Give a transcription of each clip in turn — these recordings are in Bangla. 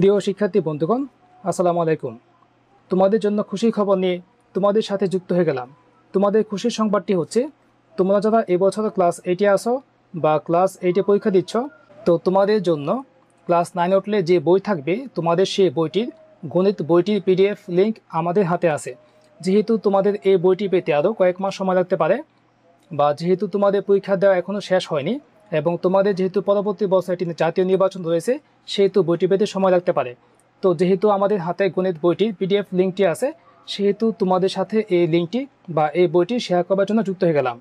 প্রিয় শিক্ষার্থী বন্ধুগণ আসসালামু আলাইকুম তোমাদের জন্য খুশির খবর নিয়ে তোমাদের সাথে যুক্ত হয়ে গেলাম তোমাদের খুশির সংবাদটি হচ্ছে তোমরা যারা এবছর ক্লাস এইটে আসো বা ক্লাস এইটে পরীক্ষা দিচ্ছ তো তোমাদের জন্য ক্লাস নাইনে উঠলে যে বই থাকবে তোমাদের সেই বইটির গণিত বইটির পিডিএফ লিঙ্ক আমাদের হাতে আছে যেহেতু তোমাদের এই বইটি পেতে আরও কয়েক মাস সময় লাগতে পারে বা যেহেতু তোমাদের পরীক্ষা দেওয়া এখনও শেষ হয়নি এবং তোমাদের যেহেতু পরবর্তী বছর একটি জাতীয় নির্বাচন রয়েছে সেহেতু বইটি পেতে সময় লাগতে পারে তো যেহেতু আমাদের হাতে গণিত বইটির পিডিএফ লিঙ্কটি আছে সেহেতু তোমাদের সাথে এই লিঙ্কটি বা এই বইটি শেয়ার করার জন্য যুক্ত হয়ে গেলাম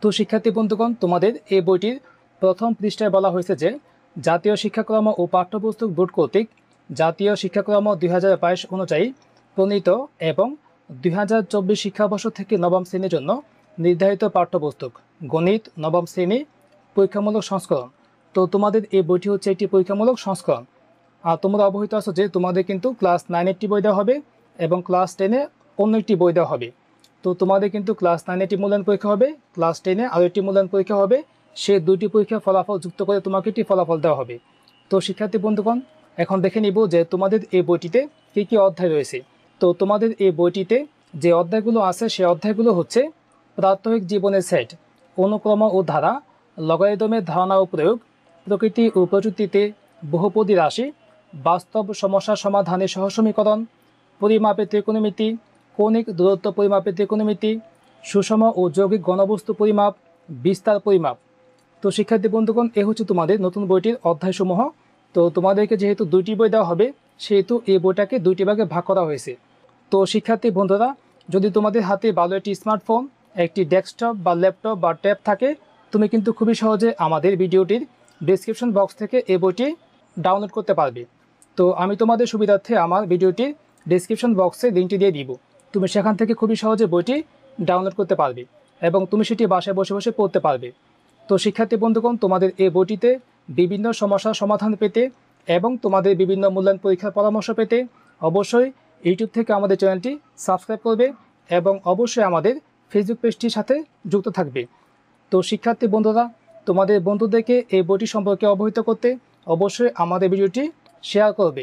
তো শিক্ষার্থী বন্ধুগণ তোমাদের এই বইটির প্রথম পৃষ্ঠায় বলা হয়েছে যে জাতীয় শিক্ষাক্রম ও পাঠ্যপুস্তক বোর্ড কর্তৃক জাতীয় শিক্ষাক্রম দুই হাজার বাইশ অনুযায়ী প্রণীত এবং দুই হাজার চব্বিশ শিক্ষাবর্ষ থেকে নবম শ্রেণীর জন্য নির্ধারিত পাঠ্যপুস্তক গণিত নবম শ্রেণী পরীক্ষামূলক সংস্করণ তো তোমাদের এই বইটি হচ্ছে একটি পরীক্ষামূলক সংস্করণ আর তোমরা অবহিত আছো যে তোমাদের কিন্তু ক্লাস নাইন একটি বই দেওয়া হবে এবং ক্লাস টেনে অন্য একটি বই দেওয়া হবে তো তোমাদের কিন্তু ক্লাস নাইনে একটি মূল্যায়ন পরীক্ষা হবে ক্লাস টেনে আরও একটি মূল্যায়ন পরীক্ষা হবে সে দুটি পরীক্ষার ফলাফল যুক্ত করে তোমাকে একটি ফলাফল দেওয়া হবে তো শিক্ষার্থী বন্ধুগণ এখন দেখে নিব যে তোমাদের এই বইটিতে কী কী অধ্যায় রয়েছে তো তোমাদের এই বইটিতে যে অধ্যায়গুলো আছে সে অধ্যায়গুলো হচ্ছে প্রাথমিক জীবনের সেট অনুক্রম ও ধারা লগারিদমের ধারণা ও প্রয়োগ প্রকৃতি ও প্রযুক্তিতে বহুপদী রাশি বাস্তব সমস্যা সমাধানে সহসমীকরণ পরিমাপে ত্রিকোণমিতি কৌণিক দূরত্ব পরিমাপে ত্রিকোণমিতি সুষম ও যৌগিক গণবস্তু পরিমাপ বিস্তার পরিমাপ তো শিক্ষার্থী বন্ধুগণ এ হচ্ছে তোমাদের নতুন বইটির অধ্যায়সমূহ তো তোমাদেরকে যেহেতু দুইটি বই দেওয়া হবে সেহেতু এই বইটাকে দুইটি ভাগে ভাগ করা হয়েছে তো শিক্ষার্থী বন্ধুরা যদি তোমাদের হাতে ভালো একটি স্মার্টফোন একটি ডেস্কটপ বা ল্যাপটপ বা ট্যাব থাকে তুমি কিন্তু খুবই সহজে আমাদের ভিডিওটির ডিসক্রিপশন বক্স থেকে এই বইটি ডাউনলোড করতে পারবে তো আমি তোমাদের সুবিধার্থে আমার ভিডিওটির ডিসক্রিপশন বক্সে লিঙ্কটি দিয়ে দিব তুমি সেখান থেকে খুবই সহজে বইটি ডাউনলোড করতে পারবে এবং তুমি সেটি বাসায় বসে বসে পড়তে পারবে তো শিক্ষার্থী বন্ধুগণ তোমাদের এই বইটিতে বিভিন্ন সমস্যার সমাধান পেতে এবং তোমাদের বিভিন্ন মূল্যায়ন পরীক্ষার পরামর্শ পেতে অবশ্যই ইউটিউব থেকে আমাদের চ্যানেলটি সাবস্ক্রাইব করবে এবং অবশ্যই আমাদের ফেসবুক পেজটির সাথে যুক্ত থাকবে তো শিক্ষার্থী বন্ধুরা তোমাদের বন্ধুদেরকে এই বইটি সম্পর্কে অবহিত করতে অবশ্যই আমাদের ভিডিওটি শেয়ার করবে